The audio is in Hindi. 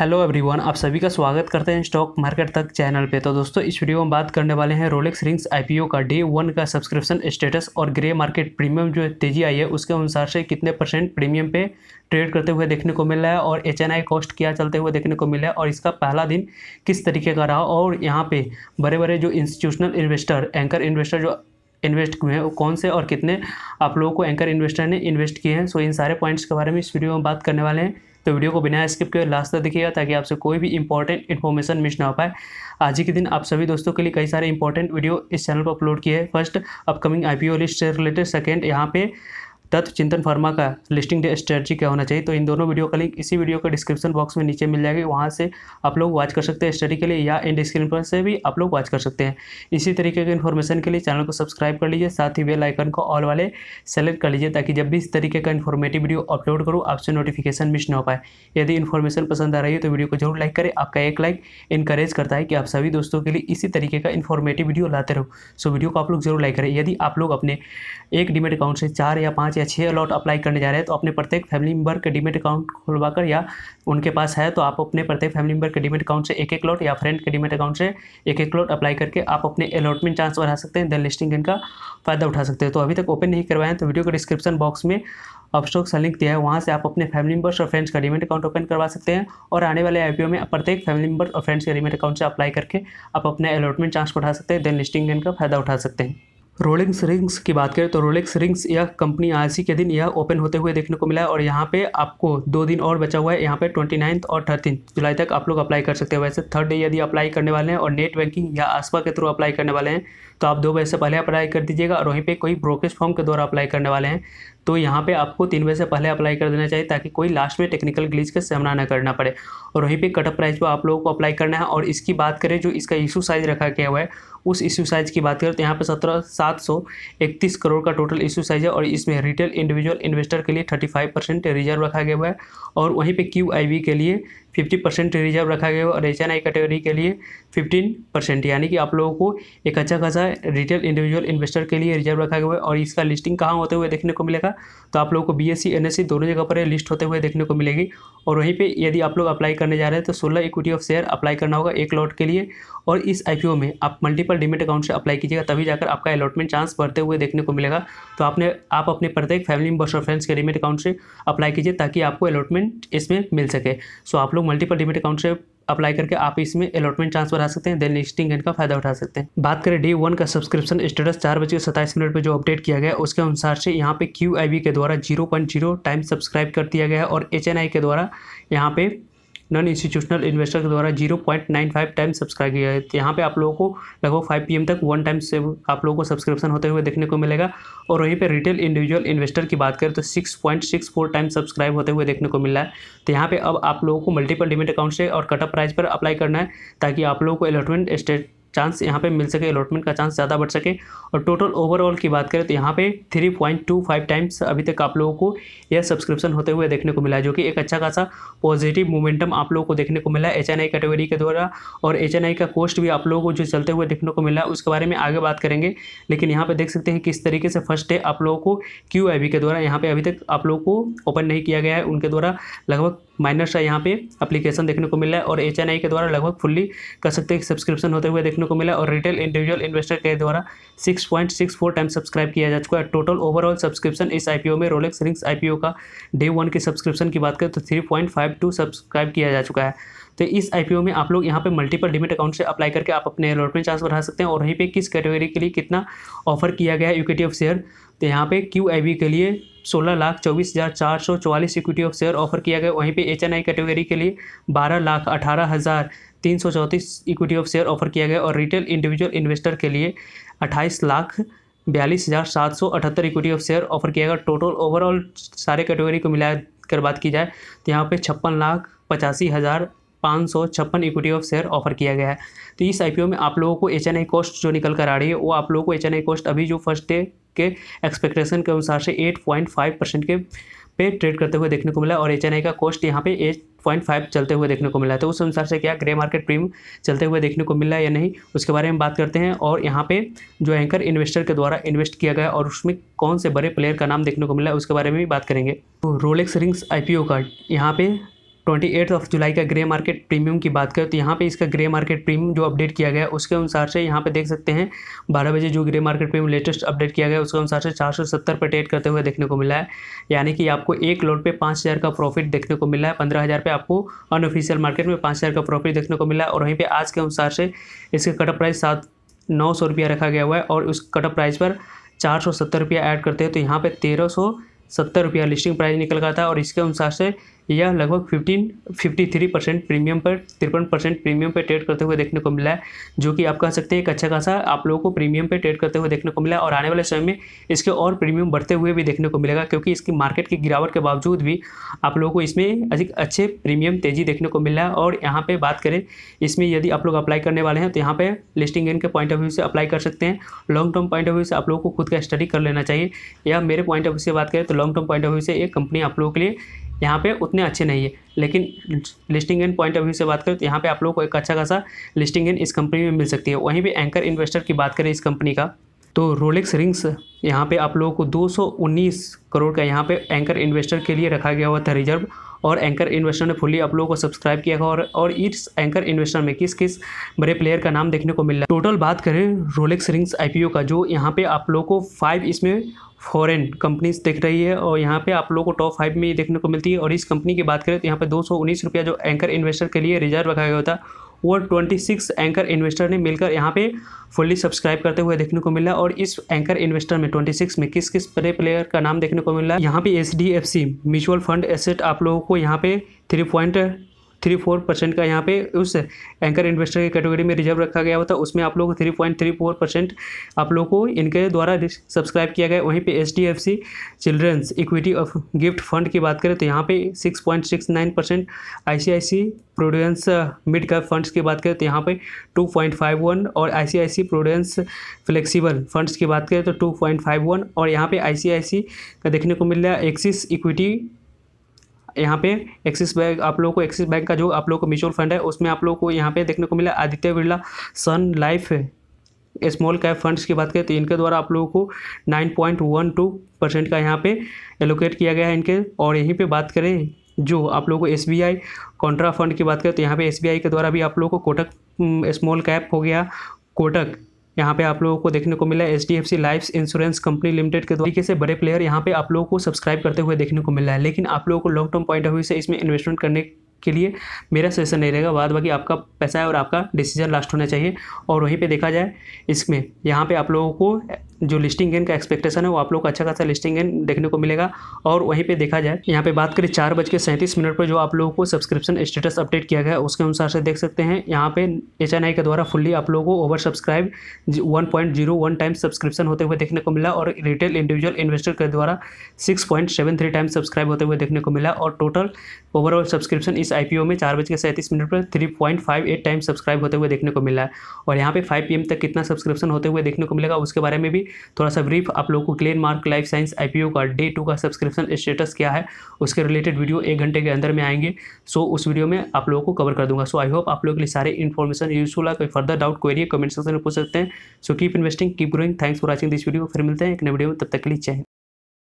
हेलो एवरीवन आप सभी का स्वागत करते हैं स्टॉक मार्केट तक चैनल पे तो दोस्तों इस वीडियो में बात करने वाले हैं रोलेक्स रिंग्स आईपीओ का डे वन का सब्सक्रिप्शन स्टेटस और ग्रे मार्केट प्रीमियम जो तेजी आई है उसके अनुसार से कितने परसेंट प्रीमियम पे ट्रेड करते हुए देखने को मिल रहा है और एच कॉस्ट क्या चलते हुए देखने को मिला है और इसका पहला दिन किस तरीके का रहा और यहाँ पर बड़े बड़े जो इंस्टीट्यूशनल इन्वेस्टर एंकर इन्वेस्टर जो इन्वेस्ट हुए हैं कौन से और कितने आप लोगों को एंकर इन्वेस्टर ने इन्वेस्ट किए हैं सो इन सारे पॉइंट्स के बारे में इस वीडियो में बात करने वाले हैं तो वीडियो को बिना स्किप किए लास्ट तक देखिएगा ताकि आपसे कोई भी इंपॉर्टेंट इन्फॉर्मेशन मिस ना हो पाए आज ही के दिन आप सभी दोस्तों के लिए कई सारे इंपॉर्टेंट वीडियो इस चैनल पर अपलोड किए हैं फर्स्ट अपकमिंग आई लिस्ट से रिलेटेड सेकेंड यहाँ पे तत्व चिंतन फर्मा का लिस्टिंग स्ट्रेटजी क्या होना चाहिए तो इन दोनों वीडियो का लिंक इसी वीडियो का डिस्क्रिप्शन बॉक्स में नीचे मिल जाएगी वहाँ से आप लोग वॉच कर सकते हैं स्टडी के लिए या इंड स्क्रीन पर से भी आप लोग वॉच कर सकते हैं इसी तरीके के इन्फॉर्मेशन के लिए चैनल को सब्सक्राइब कर लीजिए साथ ही बेल आइकन को ऑल वाले सेलेक्ट कर लीजिए ताकि जब भी इस तरीके का इन्फॉर्मेटिव वीडियो अपलोड करूँ आपसे नोटिफिकेशन मिस ना हो पाए यदि इन्फॉर्मेशन पसंद आ रही है तो वीडियो को जरूर लाइक करें आपका एक लाइक इनकरेज करता है कि आप सभी दोस्तों के लिए इसी तरीके का इन्फॉर्मेटिव वीडियो लाते रहो सो वीडियो को आप लोग जरूर लाइक करें यदि आप लोग अपने एक डिमेट अकाउंट से चार या पाँच या छः अलॉट अप्लाई करने जा रहे हैं तो अपने प्रत्येक फैमिली मेम्बर के डिमिट अकाउंट खुलवा कर या उनके पास है तो आप अपने प्रत्येक फैमिली मेम्बर के डिमिट अकाउंट से एक एक लॉट या फ्रेंड के डिमिट अकाउंट से एक एक लॉट अप्लाई करके आप अपने अलॉटमेंट चांस बढ़ा सकते हैं देन लिस्टिंग इनका फ़ायदा उठा सकते हैं तो अभी तक ओपन नहीं करवाएं तो वीडियो के डिस्क्रिप्शन बॉक्स में स्टॉक से लिंक दिया है वहाँ से आप अपने फैमिली मेम्बर्स और फ्रेंड्स का डिमेट अकाउंट ओपन करवा सकते हैं और आने वाले आई में प्रत्येक फैमिली मेम्बर और फ्रेंड्स के डिमेट अकाउंट से अप्लाई करके आप अपने अलॉटमेंट चांस बढ़ा सकते हैं देन लिस्टिंग इनका का फायदा उठा सकते हैं रोलिंग्स रिंग्स की बात करें तो रोलिंग्स रिंग्स यह कंपनी आज के दिन यह ओपन होते हुए देखने को मिला है और यहाँ पे आपको दो दिन और बचा हुआ है यहाँ पे ट्वेंटी नाइन्थ और थर्टीन जुलाई तक आप लोग अप्लाई कर सकते हैं वैसे थर्ड डे यदि अप्लाई करने वाले हैं और नेट बैंकिंग या आसपा के थ्रू अप्लाई करने वाले हैं तो आप दो बजे से पहले अप्लाई कर दीजिएगा और वहीं पे कोई ब्रोकेज फॉर्म के द्वारा अप्लाई करने वाले हैं तो यहाँ पे आपको तीन बजे से पहले अप्लाई कर देना चाहिए ताकि कोई लास्ट में टेक्निकल ग्लीच का सामना ना करना पड़े और वहीं पे कटअप प्राइस पर आप लोगों को अप्लाई करना है और इसकी बात करें जो इसका इशू साइज़ रखा गया हुआ है उस इशू साइज़ की बात करें तो यहाँ पर सत्रह सात सौ इकतीस करोड़ का टोटल इशू साइज़ है और इसमें रिटेल इंडिविजुअल इन्वेस्टर के लिए थर्टी फाइव परसेंट रिजर्व रखा गया हुआ है और वहीं पर क्यू आई वी के लिए फिफ्टी परसेंट रिजर्व रखा गया है और एच एन आई कैटेगरी के लिए फिफ्टीन परसेंट यानी कि आप लोगों को एक अच्छा खासा रिटेल इंडिविजुअल इन्वेस्टर के लिए रिजर्व रखा गया है और इसका लिस्टिंग कहाँ होते हुए देखने को मिलेगा तो आप लोगों को B S C N S C दोनों जगह पर लिस्ट होते हुए देखने को मिलेगी और वहीं पे यदि आप लोग अप्लाई करने जा रहे हैं तो 16 इक्विटी ऑफ शेयर अप्लाई करना होगा एक लॉट के लिए और इस आईपीओ में आप मल्टीपल डिमिट अकाउंट से अप्लाई कीजिएगा तभी जाकर आपका अलॉटमेंट चांस बढ़ते हुए देखने को मिलेगा तो आपने आप अपने प्रत्येक फैमिली मेम्बर्स और फ्रेंड्स के डिमिट अकाउंट से अप्लाई कीजिए ताकि आपको अलॉटमेंट इसमें मिल सके सो आप लोग मल्टीपल डिमिट अकाउंट से अप्लाई करके आप इसमें अलॉटमेंट चांस बढ़ा सकते हैं देन लिस्टिंग एंड का फायदा उठा सकते हैं बात करें डे वन का सब्सक्रिप्शन स्टेटस चार बजे सत्ताईस मिनट पर जो अपडेट किया गया उसके अनुसार से यहाँ पे क्यू के द्वारा जीरो टाइम सब्सक्राइब कर दिया गया और एच के द्वारा यहाँ पे नॉन इंस्टीट्यूशनल इन्वेस्टर के द्वारा zero point nine five time subscribe किया है तो यहाँ पे आप लोगों को लगभग फाइव पी तक वन टाइम से आप लोगों को सब्सक्रिप्शन होते हुए देखने को मिलेगा और वहीं पर रिटेल इंडिविजुअल इन्वेस्टर की बात करें तो six point six four time subscribe होते हुए देखने को मिल रहा है तो यहाँ पर अब आप लोगों को मल्टीपल डिमिट अकाउंट से और कटअप प्राइस पर अप्लाई करना है ताकि आप लोगों को अलॉटमेंट स्टेट चांस यहाँ पे मिल सके अलॉटमेंट का चांस ज़्यादा बढ़ सके और टोटल ओवरऑल की बात करें तो यहाँ पे 3.25 टाइम्स अभी तक आप लोगों को यह सब्सक्रिप्शन होते हुए देखने को मिला जो कि एक अच्छा खासा पॉजिटिव मोमेंटम आप लोगों को देखने को मिला एच कैटेगरी के द्वारा और एच का कोस्ट भी आप लोगों को जो चलते हुए देखने को मिला उसके बारे में आगे बात करेंगे लेकिन यहाँ पर देख सकते हैं किस तरीके से फर्स्ट डे आप लोगों को क्यू के द्वारा यहाँ पर अभी तक आप लोगों को ओपन नहीं किया गया है उनके द्वारा लगभग माइनस का यहाँ पे अप्लीकेशन देखने को मिला है और एच के द्वारा लगभग फुल्ली कर सकते हैं सब्सक्रिप्शन होते हुए देखने को मिला और रिटेल इंडिविजुअल इन्वेस्टर के द्वारा six point six four time subscribe किया जा चुका है टोटल ओवरऑल सब्सक्रिप्शन इस आईपीओ में रोलेक्स रिंग्स आईपीओ का डे वन के सब्सक्रिप्शन की बात करें तो three point five two subscribe किया जा चुका है तो इस आई में आप लोग यहाँ पर मल्टीपल डिमिट अकाउंट से अप्लाई करके आप अपने अलॉटमेंट चांस बढ़ा सकते हैं और वहीं पर किस कैटेगरी के लिए कितना ऑफर किया गया है इक्विटी ऑफ शेयर तो यहाँ पे क्यू के लिए सोलह लाख चौबीस हज़ार चार सौ चौवालीस इक्विटी ऑफ शेयर ऑफर किया गया वहीं पे एच एन आई कैटेगरी के लिए बारह लाख अठारह हज़ार तीन सौ चौंतीस इक्विटी ऑफ शेयर ऑफर किया गया और रिटेल इंडिविजुअल इन्वेस्टर के लिए अट्ठाईस लाख बयालीस हज़ार सात सौ अठहत्तर इक्विटी ऑफ शेयर ऑफर किया गया टोटल ओवरऑल सारे कैटेगरी को मिला कर बात की जाए तो यहाँ पे छप्पन लाख पचासी हज़ार पाँच सौ छप्पन इक्विटी ऑफ शेयर ऑफर किया गया है तो इस आईपीओ में आप लोगों को एच एन आई कॉस्ट जो निकल कर आ रही है वो आप लोगों को एच एन आई कॉस्ट अभी जो फर्स्ट डे के एक्सपेक्टेशन के अनुसार से एट पॉइंट फाइव परसेंट के पे ट्रेड करते हुए देखने को मिला और एच का कॉस्ट यहाँ पे एट पॉइंट फाइव चलते हुए देखने को मिला है तो उस अनुसार से क्या ग्रे मार्केट प्रीम चलते हुए देखने को मिला है या नहीं उसके बारे में बात करते हैं और यहाँ पे जो एंकर इन्वेस्टर के द्वारा इन्वेस्ट किया गया और उसमें कौन से बड़े प्लेयर का नाम देखने को मिला है उसके बारे में भी बात करेंगे तो रोलेक्स रिंग्स आई का यहाँ पे ट्वेंटी ऑफ जुलाई का ग्रे मार्केट प्रीमियम की बात करें तो यहाँ पे इसका ग्रे मार्केट प्रीमियम जो अपडेट किया गया उसके अनुसार से यहाँ पे देख सकते हैं बारह बजे जो grey market premium latest update किया गया उसके अनुसार से चार सौ सत्तर पर ट्रेड करते हुए देखने को मिला है यानी कि आपको एक लोड पे पाँच हज़ार का प्रॉफिट देखने को मिला है पंद्रह हज़ार पर आपको अनऑफिशियल मार्केट में पाँच हज़ार का प्रॉफिट देखने को मिला है और वहीं पर आज के अनुसार से इसका कटअप प्राइस सात नौ सौ रुपया रखा गया हुआ है और उस कटअप प्राइस पर चार सौ सत्तर रुपया ऐड करते हैं तो यहाँ पर तेरह सौ सत्तर रुपया लिस्टिंग प्राइस निकल गया था और इसके अनुसार से यह लगभग 15 53 परसेंट प्रीमियम पर तिरपन परसेंट प्रीमियम पर ट्रेड करते हुए देखने को मिला है जो कि आप कह सकते हैं एक अच्छा खासा आप लोगों को प्रीमियम पर ट्रेड करते हुए देखने को मिला है और आने वाले समय में इसके और प्रीमियम बढ़ते हुए भी देखने को मिलेगा क्योंकि इसकी मार्केट की गिरावट के बावजूद भी आप लोगों को इसमें अधिक अच्छे प्रीमियम तेज़ी देखने को मिल रहा है और यहाँ पर बात करें इसमें यदि आप लोग अप्लाई करने वाले हैं तो यहाँ पर लिस्टिंग गेन के पॉइंट ऑफ व्यू से अप्लाई कर सकते हैं long term point of view से आप लोगों को खुद का स्टडी कर लेना चाहिए या मेरे पॉइंट ऑफ व्यू से बात करें तो long term point of view से एक कंपनी आप लोगों के लिए यहाँ पे उतने अच्छे नहीं है लेकिन listing end point of view से बात करें तो यहाँ पे आप लोगों को एक अच्छा खासा लिस्टिंग एंड इस कंपनी में मिल सकती है वहीं पे एंकर इन्वेस्टर की बात करें इस कंपनी का तो रोलेक्स रिंग्स यहाँ पे आप लोगों को 219 करोड़ का यहाँ पे एंकर इन्वेस्टर के लिए रखा गया हुआ था रिजर्व और एंकर इन्वेस्टर ने फुल्ली आप लोगों को सब्सक्राइब किया और और इस एंकर इन्वेस्टर में किस किस बड़े प्लेयर का नाम देखने को मिल रहा है टोटल बात करें रोलेक्स रिंग्स आईपीओ का जो यहाँ पे आप लोगों को फाइव इसमें फॉरेन कंपनीज दिख रही है और यहाँ पे आप लोगों को टॉप फाइव में ये देखने को मिलती है और इस कंपनी की बात करें तो यहाँ पे दो रुपया जो एंकर इन्वेस्टर के लिए रिजर्व रखा गया था वो 26 एंकर इन्वेस्टर ने मिलकर यहाँ पे फुल्ली सब्सक्राइब करते हुए देखने को मिला और इस एंकर इन्वेस्टर में 26 में किस किस बड़े प्लेयर का नाम देखने को मिला यहाँ पे एच म्यूचुअल फंड एसेट आप लोगों को यहाँ पे three point three four percent का यहाँ पे उस एंकर इन्वेस्टर की कैटेगरी में रिजर्व रखा गया होता उसमें आप लोग three point three four percent आप लोग को इनके द्वारा सब्सक्राइब किया गया वहीं पे H D F C children's equity of gift fund की बात करें तो यहाँ पे six point six nine percent I C I C Prudence mid cap funds की बात करें तो यहाँ पे वन और I I C C Prudence flexible funds की बात करें तो टू पॉइंट फाइव वन और यहाँ पे सी का देखने को मिल रहा है एक्सिस इक्विटी यहाँ पे एक्सिस बैंक आप लोगों को एक्सिस बैंक का जो आप लोगों को म्यूचुअल फंड है उसमें आप लोगों को यहाँ पे देखने को मिला Aditya Birla Sun Life small cap funds की बात करें तो इनके द्वारा आप लोगों को nine point one two percent का यहाँ पे एलोकेट किया गया है इनके और यहीं पे बात करें जो आप लोगों को S B I contra fund की बात करें तो यहाँ पर एस बी आई के द्वारा भी आप लोगों को कोटक स्मॉल कैप हो गया कोटक यहाँ पे आप लोगों को देखने को मिला है H D F C life insurance company limited के तरीके से बड़े प्लेयर यहाँ पे आप लोगों को सब्सक्राइब करते हुए देखने को मिला है लेकिन आप लोगों को long term point of view से इसमें इन्वेस्टमेंट करने के लिए मेरा सजेशन नहीं रहेगा बाद बाकी आपका पैसा है और आपका डिसीजन लास्ट होना चाहिए और वहीं पे देखा जाए इसमें यहाँ पे आप लोगों को जो लिस्टिंग गेन का एक्सपेक्टेशन है वो आप लोग को अच्छा खासा लिस्टिंग गेन देखने को मिलेगा और वहीं पे देखा जाए यहाँ पे बात करें चार बज के सैंतीस मिनट पर जो आप लोगों को सब्सक्रिप्शन स्टेटस अपडेट किया गया उसके अनुसार से देख सकते हैं यहाँ पे एच के द्वारा फुल्ली आप लोगों को over subscribe one point zero one time subscription होते हुए देखने को मिला और रिटेल इंडिविजुअल इन्वेस्टर के द्वारा six point seven three time subscribe होते हुए देखने को मिला और टोटल ओवरऑल सब्सक्रिप्शन इस ओ में चार बज के सैंतीस मिनट पर three point five eight time subscribe होते हुए देखने को मिला है और यहाँ पे फाइव पी तक कितना सब्सक्रिप्शन होते हुए देखने को मिलेगा उसके बारे में भी थोड़ा सा ब्रीफ आप लोगों को Glenmark life science I का डे टू का सब्सक्रिप्शन स्टेटस क्या है उसके रिलेटेड वीडियो एक घंटे के अंदर में आएंगे सो उस वीडियो में आप लोगों को कवर कर दूंगा सो आई होप आप लोगों के लिए सारे इन्फॉर्मेशन यूजफुल है कोई further doubt query comment section में पूछ सकते हैं so keep investing keep growing thanks for watching this video फिर मिलते हैं एक नए वीडियो में तब तक के लिए चाहिए